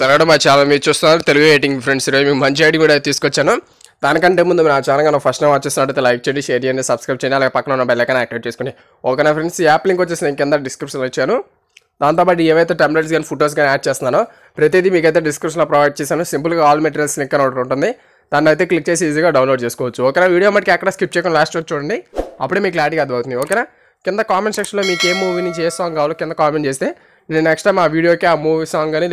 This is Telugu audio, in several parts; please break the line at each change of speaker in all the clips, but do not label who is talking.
సరే మా ఛానల్ మీరు చూస్తున్నారు తెలుగు ఎయిటింగ్ ఫ్రెండ్స్ ఈరోజు మీకు మంచి ఐడి కూడా తీసుకొచ్చాను దానికంటే ముందు నా ఛానల్ కన్నా ఫస్ట్ టైం వచ్చేసినట్టయితే లైక్ చేయండి షేర్ చేయండి సబ్స్క్రైబ్ చేయండి అలాగే పక్కన ఉన్న బెల్లైకన్ యాక్టివేట్ చేసుకుని ఓకేనా ఫ్రెండ్స్ యాప్ లింక్ వచ్చేసి నేను కింద డిస్క్రిప్షన్లో ఇచ్చాను దాంతోపాటు ఏవైతే టెంప్లెట్స్ కానీ ఫొటోస్ కానీ యాడ్ చేస్తున్నానో ప్రతిదీ మీకైతే డిస్క్రిప్షన్లో ప్రొవైడ్ చేశాను సింపుల్గా ఆల్ మెటీరియల్స్ లింక్ అని ఒకటి ఉంటుంది దాన్ని అయితే క్లిక్ చేసి ఈజీగా డౌన్లోడ్ చేసుకోవచ్చు ఓకేనా వీడియో మనకి ఎక్కడ స్కిప్ చేయకుండా లాస్ట్ వచ్చి చూడండి అప్పుడే మీకు క్లారిటీగా అర్థమవుతుంది ఓకేనా కింద కామెంట్ సెక్షన్లో మీకు ఏ మూవీ నుంచి ఏ సాంగ్ కావాలో కింద కామెంట్ చేస్తే నేను నెక్స్ట్ టైం ఆ వీడియోకి ఆ మూవీ సాంగ్ కానీ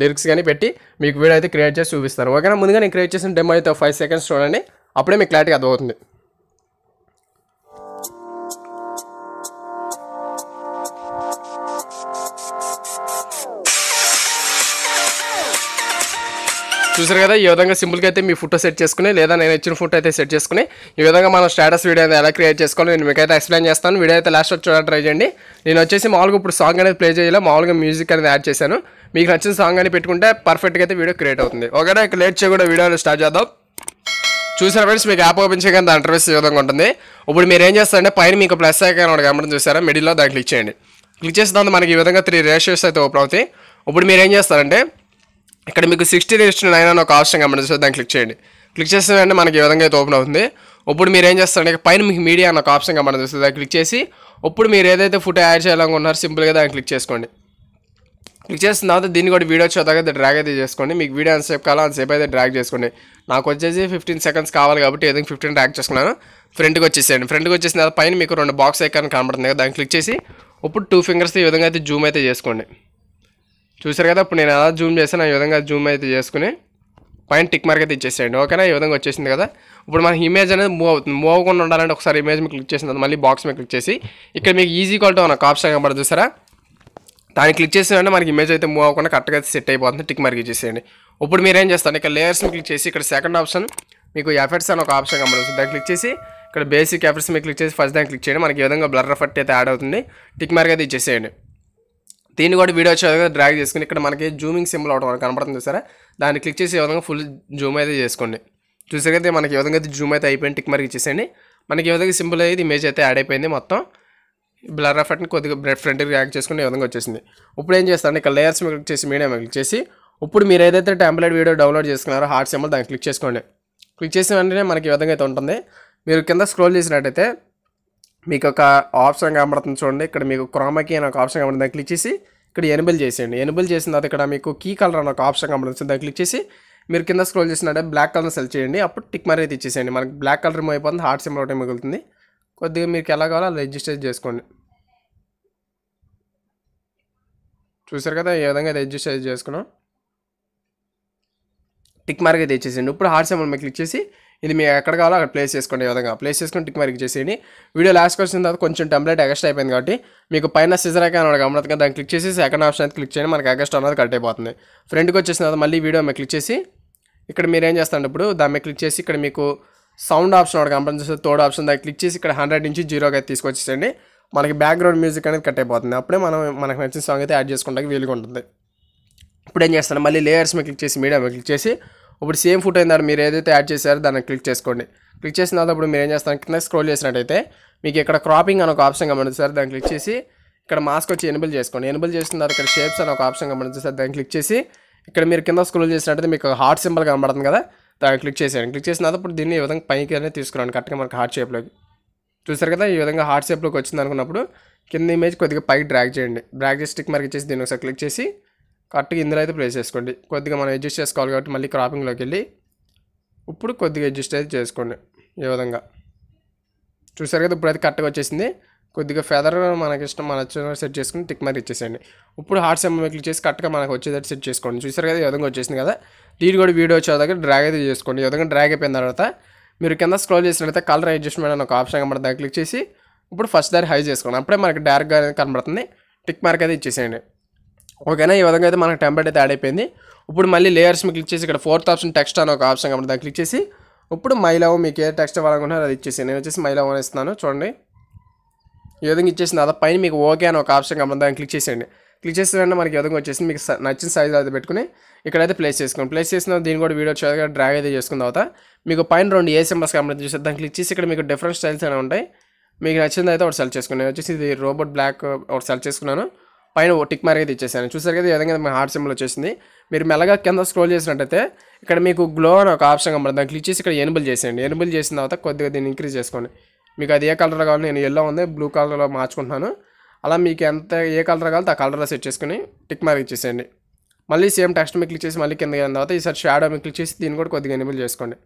లిరిక్స్ కానీ పెట్టి మీకు వీడియో అయితే క్రియేట్ చేసి చూపిస్తాను ఓకేనా ముందుగా నేను క్రియేట్ చేసిన డెమో అయితే ఫైవ్ సెకండ్స్ చూడండి అప్పుడే మీకు క్లారిటీ అర్థమవుతుంది చూసారు కదా ఈ విధంగా సింపుల్గా అయితే మీ ఫోటో సెట్ చేసుకుని లేదా నేను ఇచ్చిన ఫోటో అయితే సెట్ చేసుకుని ఈ విధంగా మనం స్టేటస్ వీడియో అయితే ఎలా క్రియేట్ చేసుకోవాలి నేను మీకైతే ఎక్స్ప్లెయిన్ చేస్తాను వీడియో అయితే లాస్ట్ వచ్చి ట్రై చేయండి నేను వచ్చేసి మామూలుగా ఇప్పుడు సాంగ్ అనేది ప్లే చేయాలి మామూలుగా మ్యూజిక్ అనేది యాడ్ చేశాను మీకు నచ్చిన సాంగ్ అని పెట్టుకుంటే పర్ఫెక్ట్గా అయితే వీడియో క్రియేట్ అవుతుంది ఒకటే ఇక లేట్ చేయకుండా వీడియోలు స్టార్ట్ చేద్దాం చూసారా ఫ్రెండ్స్ మీకు యాప్ ఓపెన్ చేయగానే దాని ఇంటర్వ్యూస్ ఈ విధంగా ఉంటుంది ఇప్పుడు మీరు ఏం చేస్తారంటే పైన మీకు ప్లస్ అయ్యాక ఒకటి కనబడి చూసారా మిడిల్లో దాన్ని క్లిక్ చేయండి క్లిక్ చేసిన తర్వాత మనకి ఈ విధంగా త్రీ రేషియోస్ అయితే ఓపెన్ అవుతాయి ఇప్పుడు మీరు ఏం చేస్తారంటే ఇక్కడ మీకు సిక్స్టీ రేషన్ నైన్ అని ఒక ఆప్షన్ కనబడి దాన్ని క్లిక్ చేయండి క్లిక్ చేసిన వెంటనే మనకి ఈ విధంగా అయితే ఓపెన్ అవుతుంది ఇప్పుడు మీరు ఏం చేస్తారంటే పైన మీకు మీడియా అని ఒక ఆప్షన్ కనబడి చూస్తుంది దాన్ని క్లిక్ చేసి ఇప్పుడు మీరు ఏదైతే ఫుడ్ యాడ్ చేయాలనుకుంటున్నారో సింపుల్గా దాన్ని క్లిక్ చేసుకోండి క్లిక్ చేసిన తర్వాత దీన్ని కూడా వీడియో చూద్దాకైతే డ్రాగ్ అయితే చేసుకోండి మీకు వీడియో అంతసేపు కావాలా అంతసేపు అయితే డ్రాగ్ చేసుకోండి నాకు వచ్చేసి ఫిఫ్టీన్ సెకండ్స్ కావాలి కాబట్టి ఏదైనా ఫిఫ్టీన్ డ్రాగ్ చేసుకున్నాను ఫ్రంట్కి వచ్చేసేయండి ఫ్రంట్కి వచ్చేసిన తర్వాత పైన మీకు రెండు బాక్స్ ఎక్కడ కనబడుతుంది కదా దాన్ని క్లిక్ చేసి ఇప్పుడు టూ ఫింగర్స్ ఈ విధంగా అయితే జూమ్ అయితే చేసుకోండి చూసారు కదా ఇప్పుడు నేను ఎలా జూమ్ చేస్తాను ఈ విధంగా జూమ్ అయితే చేసుకుని పైన టిక్ మార్క్ అయితే ఇచ్చేసేయండి ఓకేనా ఈ విధంగా వచ్చేసింది కదా ఇప్పుడు మన ఇమేజ్ అనేది మూవ్ అవుతుంది మూవ్ అవ్వకుండా ఉండాలంటే ఒకసారి ఇమేజ్ మీకు క్లిక్ చేసిన తర్వాత మళ్ళీ బాక్స్ మీద క్లిక్ చేసి ఇక్కడ మీకు ఈజీ క్వాలిటీ ఉన్న ఆప్షన్ కనబడదు చూసారా దాన్ని క్లిక్ చేసేవంటే మనకి ఇమేజ్ అయితే మూవ్ అవ్వకుండా కరెక్ట్గా సెట్ అయిపోతుంది టిక్ మార్క్ చేసేయండి ఇప్పుడు మీరు ఏం చేస్తారు ఇక్కడ లేయర్స్ని క్లిక్ చేసి ఇక్కడ సెకండ్ ఆప్షన్ మీకు ఎఫెక్ట్స్ అని ఒక ఆప్షన్ కనబడుతుంది దాన్ని క్లిక్ చేసి ఇక్కడ బేసిక్ ఎఫెక్ట్స్ మీకు క్లిక్ చేసి ఫస్ట్ దాన్ని క్లిక్ చేయండి మనకి ఈ విధంగా బ్లర్ ఎఫెక్ట్ అయితే యాడ్ అవుతుంది టిక్ మార్క్ అయితే ఇచ్చేసేయండి దీన్ని కూడా వీడియో వచ్చే డ్రాగ్ చేసుకుని ఇక్కడ మనకి జూమింగ్ సింబల్ అవడం కనపడుతుంది సరే దాన్ని క్లిక్ చేసి ఈ విధంగా ఫుల్ జూమ్ అయితే చేసుకోండి చూసేకైతే మనకి ఈ విధంగా అయితే జూమ్ అయితే అయిపోయింది టిక్ మరిగి ఇచ్చేసేయండి మనకి ఈ విధంగా సింపుల్ అయితే ఇమేజ్ అయితే యాడ్ అయిపోయింది మొత్తం బ్లర్ ఎఫెక్ట్ని కొద్దిగా బ్రెడ్ ఫ్రంట్ రియాక్ట్ చేసుకుని విధంగా వచ్చేసింది ఇప్పుడు ఏం చేస్తాను ఇక్కడ లేయర్స్ మీద క్లిక్ చేసి మీడియం క్లిక్ చేసి ఇప్పుడు మీరు ఏదైతే టెంప్లెట్ వీడియో డౌన్లోడ్ చేసుకున్నారో హార్ట్ సింబల్ దాన్ని క్లిక్ చేసుకోండి క్లిక్ చేసిన వెంటనే మనకి ఈ విధంగా అయితే ఉంటుంది మీరు కింద స్క్రోల్ చేసినట్టయితే మీకు ఒక ఆప్షన్ కనబడుతుంది చూడండి ఇక్కడ మీకు క్రోమాకి అని ఒక ఆప్షన్ కనబడుతుంది క్లిక్ చేసి ఇక్కడ ఎనబుల్ చేసేయండి ఎనబుల్ చేసిన తర్వాత ఇక్కడ మీకు కీ కలర్ అని ఒక ఆప్షన్ కనబడుతుంది దాన్ని క్లిక్ చేసి మీరు కింద స్క్రోల్ చేసినట్టే బ్లాక్ కలర్ సెలెక్ట్ చేయండి అప్పుడు టిక్ మరీ అయితే ఇచ్చేసేయండి మనకి బ్లాక్ కలర్ రిమూవ్ అయిపోతుంది హార్ట్ సింబల్ ఒకటి మిగులుతుంది కొద్దిగా మీకు ఎలా కావాలో అలా రిజిస్టర్ చేసుకోండి చూసారు కదా ఏ విధంగా రిజిస్టర్ చేసుకున్నాం టిక్ మార్క్ అయితే ఇచ్చేసేయండి ఇప్పుడు హార్ట్ సెంబల్ మీకు క్లిక్ చేసి ఇది మీకు ఎక్కడ కావాలో అక్కడ ప్లేస్ చేసుకోండి ఈ విధంగా ప్లేస్ చేసుకుని టిక్ మార్క్ చేసేయండి వీడియో లాస్ట్ వచ్చిన తర్వాత కొంచెం టెంప్లెట్ ఎగస్ట్ అయిపోయింది కాబట్టి మీకు పైన సిజర్ ఐకాన్ గమనత దాన్ని క్లిక్ చేసి సెకండ్ ఆప్షన్ అయితే క్లిక్ చేయండి మనకి ఎగస్ట్ అన్నది కట్ అయిపోతుంది ఫ్రెండ్కి వచ్చేసిన తర్వాత మళ్ళీ వీడియో మీకు క్లిక్ చేసి ఇక్కడ మీరు ఏం చేస్తాను ఇప్పుడు దాని మీద క్లిక్ చేసి ఇక్కడ మీకు సౌండ్ ఆప్షన్ ఒకటి కంపెనీ థర్డ్ ఆప్షన్ దగ్గర క్లిక్ చేసి ఇక్కడ హండ్రెడ్ నుంచి జీరోగా తీసుకొచ్చేసండి మనకి బ్యాక్గ్రౌండ్ మ్యూజిక్ అనేది కట్ అయిపోతుంది అప్పుడే మనం మనకు నచ్చిన సాంగ్ అయితే యాడ్ చేసుకుంటానికి వీలుగా ఉంటుంది ఇప్పుడు ఏం చేస్తాను మళ్ళీ లేయర్స్ మీద క్లిక్ చేసి మీడియా మీద క్లిక్ చేసి ఇప్పుడు సేమ్ ఫోటో తర్వాత మీరు ఏదైతే యాడ్ చేశారో దాన్ని క్లిక్ చేసుకోండి క్లిక్ చేసిన తర్వాత ఇప్పుడు మీరు ఏం చేస్తాను కింద స్క్రోల్ చేసినట్టయితే మీకు ఇక్కడ క్రాపింగ్ అని ఒక ఆప్షన్ సార్ దాన్ని క్లిక్ చేసి ఇక్కడ మాస్క్ వచ్చి ఎనబుల్ చేసుకోండి ఎనబుల్ చేసిన తర్వాత ఇక్కడ షేప్స్ అని ఒక ఆప్షన్ సార్ దాన్ని క్లిక్ చేసి ఇక్కడ మీరు కింద స్క్రోల్ చేసినట్టయితే మీకు హార్ట్ సింబల్ కనబడుతుంది కదా క్లిక్ చేసేయండి క్లిక్ చేసిన తర్వాత దీన్ని ఈ విధంగా పైకి అనేది తీసుకురండి కరెక్ట్గా మనకు హార్ట్ షేప్లోకి చూసారు కదా ఈ విధంగా హార్ట్ షేప్లోకి వచ్చింది అనుకున్నప్పుడు కింద ఇమేజ్ కొద్దిగా పైకి డ్రాగ్ చేయండి డ్రాగ్ చేసి స్టిక్ మార్క్ ఇచ్చేసి దీన్ని ఒకసారి క్లిక్ చేసి కరెక్ట్గా ఇందులో అయితే ప్లేస్ చేసుకోండి కొద్దిగా మనం అడ్జస్ట్ చేసుకోవాలి కాబట్టి మళ్ళీ క్రాపింగ్లోకి వెళ్ళి ఇప్పుడు కొద్దిగా అడ్జస్ట్ అయితే చేసుకోండి ఈ విధంగా చూసారు కదా ఇప్పుడైతే కరెక్ట్గా వచ్చేసింది కొద్దిగా ఫెదర్ మనకి ఇష్టం మన వచ్చిన సెట్ చేసుకుని టిక్ మరి ఇచ్చేసేయండి ఇప్పుడు హార్ట్ సెంబర్ క్లిక్ చేసి కరెక్ట్గా మనకు వచ్చేటట్టు సెట్ చేసుకోండి చూసారు కదా ఈ విధంగా వచ్చేసింది కదా దీని కూడా వీడియో వచ్చే దగ్గర డ్రాగ్ అయితే చేసుకోండి ఈ విధంగా డ్రాగ్ అయిపోయిన తర్వాత మీరు కింద స్క్రోల్ చేసినట్లయితే కలర్ అడ్జస్ట్మెంట్ అని ఒక ఆప్షన్ కనబడుతుంది క్లిక్ చేసి ఇప్పుడు ఫస్ట్ దారి హై చేసుకోండి అప్పుడే మనకి డార్క్గా కనబడుతుంది టిక్ మార్క్ అయితే ఇచ్చేసేయండి ఓకేనా ఈ విధంగా అయితే మనకు టెంపర్ అయితే యాడ్ అయిపోయింది ఇప్పుడు మళ్ళీ లేయర్స్ మీకు క్లిక్ చేసి ఇక్కడ ఫోర్త్ ఆప్షన్ టెక్స్ట్ అని ఒక ఆప్షన్ కనబడుతుంది క్లిక్ చేసి ఇప్పుడు మైలవ్ మీకు ఏ టెక్స్ట్ ఇవ్వాలనుకుంటున్నారో అది ఇచ్చేసి నేను వచ్చేసి మైలవ్ ఇస్తున్నాను చూడండి ఈ విధంగా ఇచ్చేసిన తర్వాత పైన మీకు ఓకే అని ఒక ఆప్షన్ కమ్మని దాన్ని క్లిక్ చేసేయండి క్లిక్ చేసిన మనకి విధంగా వచ్చేసి మీకు నచ్చిన సైజ్ అది పెట్టుకుని ఇక్కడైతే ప్లేస్ చేసుకోండి ప్లేస్ చేసిన దీని కూడా వీడియో చూడగా డ్రాగ్ అయితే చేసుకున్న తర్వాత మీకు పైన రెండు ఏ సింబల్స్ కంపెనీ చూసేది దాన్ని క్లిక్ చేసి ఇక్కడ మీకు డిఫరెంట్ స్టైల్స్ అనేవి ఉంటాయి మీకు నచ్చింది అయితే ఒకటి సెలెక్ట్ చేసుకున్నాను వచ్చేసి ఇది రోబోట్ బ్లాక్ ఒకటి సెలెక్ట్ చేసుకున్నాను పైన టిక్ మార్క్ అయితే ఇచ్చేసాను చూసారు కదా ఈ విధంగా హార్ట్ సింబల్ వచ్చేసింది మీరు మెల్లగా కింద స్క్రోల్ చేసినట్టయితే ఇక్కడ మీకు గ్లో అని ఒక ఆప్షన్ కనబడుతుంది క్లిక్ చేసి ఇక్కడ ఎనుబుల్ చేసేయండి ఎనుబుల్ చేసిన తర్వాత కొద్దిగా దీన్ని ఇంక్రీజ్ చేసుకోండి మీకు అది ఏ కలర్ కావాలి నేను ఎల్లో ఉంది బ్లూ కలర్లో మార్చుకుంటున్నాను అలా మీకు ఎంత ఏ కలర్ కావాలో ఆ కలర్లో సెట్ చేసుకుని టిక్ మార్క్ ఇచ్చేసేయండి మళ్ళీ సేమ్ టెక్స్ట్ మీద క్లిక్ చేసి మళ్ళీ కింద అయిన తర్వాత ఈసారి షాడో మీద క్లిక్ చేసి దీన్ని కూడా కొద్దిగా ఎనిమిది చేసుకోండి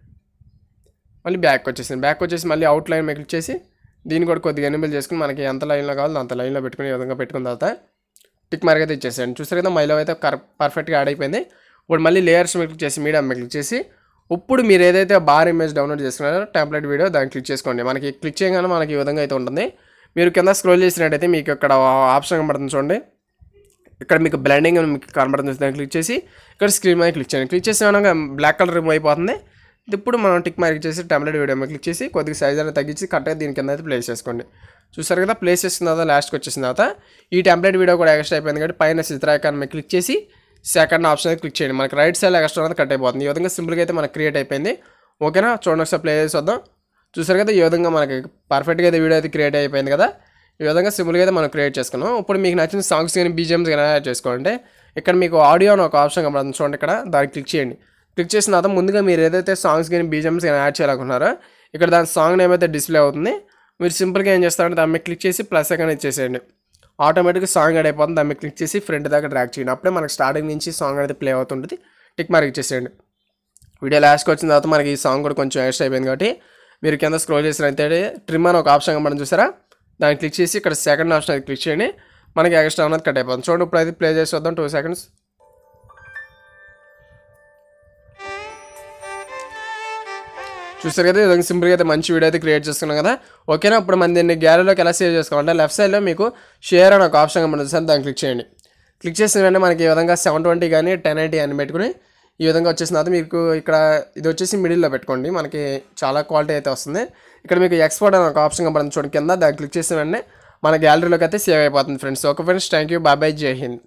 మళ్ళీ బ్యాక్ వచ్చేసింది బ్యాక్ వచ్చేసి మళ్ళీ అవుట్ లైన్ మీద క్లిక్ చేసి దీన్ని కూడా కొద్దిగా ఎనేబుల్ చేసుకుని మనకి ఎంత లైన్లో కావాలో అంత లైన్లో పెట్టుకుని విధంగా పెట్టుకున్న తర్వాత టిక్ మార్క్ అయితే ఇచ్చేసేయండి చూసారు కదా మైలో అయితే కర్ పర్ఫెక్ట్గా యాడ్ అయిపోయింది ఇప్పుడు మళ్ళీ లేయర్స్ మీద క్లిక్ చేసి మీడియం మీద క్లిక్ చేసి ఇప్పుడు మీరు ఏదైతే బార్ ఇమేజ్ డౌన్లోడ్ చేసుకున్నారో టెంప్లెట్ వీడియో దాన్ని క్లిక్ చేసుకోండి మనకి క్లిక్ చేయగానే మనకి ఈ విధంగా అయితే ఉంటుంది మీరు కింద స్క్రోల్ చేసినట్టయితే మీకు ఇక్కడ ఆప్షన్ కనబడుతుంది చూడండి ఇక్కడ మీకు బ్లెండింగ్ మీకు కనబడుతుంది దాన్ని క్లిక్ చేసి ఇక్కడ స్క్రీన్ మీద క్లిక్ చేయండి క్లిక్ చేసిన బ్లాక్ కలర్ రిమూవ్ అయిపోతుంది ఇప్పుడు మనం టిక్ మార్క్ చేసి టాంప్లెట్ వీడియో మీద క్లిక్ చేసి కొద్దిగా సైజ్ అనేది తగ్గించి కరెక్ట్గా దీని కింద అయితే ప్లేస్ చేసుకోండి చూసారు కదా ప్లేస్ చేసిన తర్వాత లాస్ట్కి వచ్చేసిన తర్వాత ఈ టెంప్లెట్ వీడియో కూడా ఎక్స్ట్రా అయిపోయింది కాబట్టి పైన చిత్ర క్లిక్ చేసి సెకండ్ ఆప్షన్ అయితే క్లిక్ చేయండి మనకి రైట్ సైడ్ ఎక్స్ట్రా అనేది కట్ అయిపోతుంది ఈ విధంగా సింపుల్గా అయితే మనకు క్రియేట్ అయిపోయింది ఓకేనా చూడండి ఒకసారి ప్లే చేసి వద్దాం చూసారు కదా ఈ విధంగా మనకి పర్ఫెక్ట్గా అయితే వీడియో అయితే క్రియేట్ అయిపోయింది కదా ఈ విధంగా సింపుల్గా అయితే మనం క్రియేట్ చేసుకున్నాం ఇప్పుడు మీకు నచ్చిన సాంగ్స్ కానీ బీజిఎంస్ కానీ యాడ్ చేసుకోండి ఇక్కడ మీకు ఆడియో అని ఒక ఆప్షన్ కనబడుతుంది చూడండి ఇక్కడ దానికి క్లిక్ చేయండి క్లిక్ చేసిన తర్వాత ముందుగా మీరు ఏదైతే సాంగ్స్ కానీ బీజిఎంస్ కానీ యాడ్ చేయాలనుకున్నారో ఇక్కడ దాని సాంగ్ నేమైతే డిస్ప్లే అవుతుంది మీరు సింపుల్గా ఏం చేస్తారంటే దాని మీద క్లిక్ చేసి ప్లస్ ఎక్కడ ఇచ్చేసేయండి ఆటోమేటిక్గా సాంగ్ యాడ్ అయిపోతుంది దాన్ని క్లిక్ చేసి ఫ్రంట్ దాకా ట్రాక్ చేయండి అప్పుడే మనకి స్టార్టింగ్ నుంచి సాంగ్ అనేది ప్లే అవుతుంటుంది టిక్ మార్క్ ఇచ్చేసేయండి వీడియో లాస్ట్కి వచ్చిన తర్వాత మనకి ఈ సాంగ్ కూడా కొంచెం యాస్ట్ అయిపోయింది కాబట్టి మీరు కింద స్క్రోల్ చేసినైతే ట్రిమ్ అని ఒక ఆప్షన్ కనబడి చూసారా దాన్ని క్లిక్ చేసి ఇక్కడ సెకండ్ ఆప్షన్ అది క్లిక్ చేయండి మనకి ఎక్స్ట్రా అనేది కట్ అయిపోతుంది చూడండి ఇప్పుడు అయితే ప్లే చేసి వద్దాం టూ సెకండ్స్ చూస్తారు కదా ఇదొక సింపుల్గా అయితే మంచి వీడియో అయితే క్రియేట్ చేసుకున్నాం కదా ఓకేనా ఇప్పుడు మన దీన్ని గ్యాలరీలోకి ఎలా సేవ్ చేసుకోవాలంటే లెఫ్ట్ సైడ్లో మీకు షేర్ అని ఒక ఆప్షన్ కనబడుతుంది సార్ దాన్ని క్లిక్ చేయండి క్లిక్ చేసిన వెంటనే మనకి ఈ విధంగా సెవెన్ ట్వంటీ కానీ టెన్ ఎయిటీ అని పెట్టుకుని ఈ విధంగా వచ్చేసిన తర్వాత మీకు ఇక్కడ ఇది వచ్చేసి మిడిల్లో పెట్టుకోండి మనకి చాలా క్వాలిటీ అయితే వస్తుంది ఇక్కడ మీకు ఎక్స్పోర్ట్ అని ఒక ఆప్షన్ కనబడుతుంది చూడండి కింద దాన్ని క్లిక్ చేసిన వెంటనే మన గ్యాలరీలోకి అయితే సేవ్ అయిపోతుంది friends okay friends thank you బాబాయ్ జై హింద్